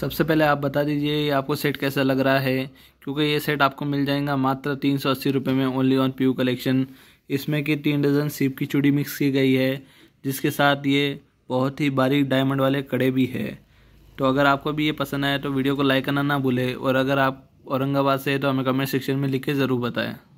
सबसे पहले आप बता दीजिए ये आपको सेट कैसा लग रहा है क्योंकि ये सेट आपको मिल जाएगा मात्र तीन सौ अस्सी रुपये में ओनली ऑन प्यू कलेक्शन इसमें कि तीन डजन सीप की चूड़ी मिक्स की गई है जिसके साथ ये बहुत ही बारीक डायमंड वाले कड़े भी है तो अगर आपको भी ये पसंद आया तो वीडियो को लाइक करना ना भूले और अगर आप औरंगाबाद से तो हमें कमेंट सेक्शन में लिख के ज़रूर बताएं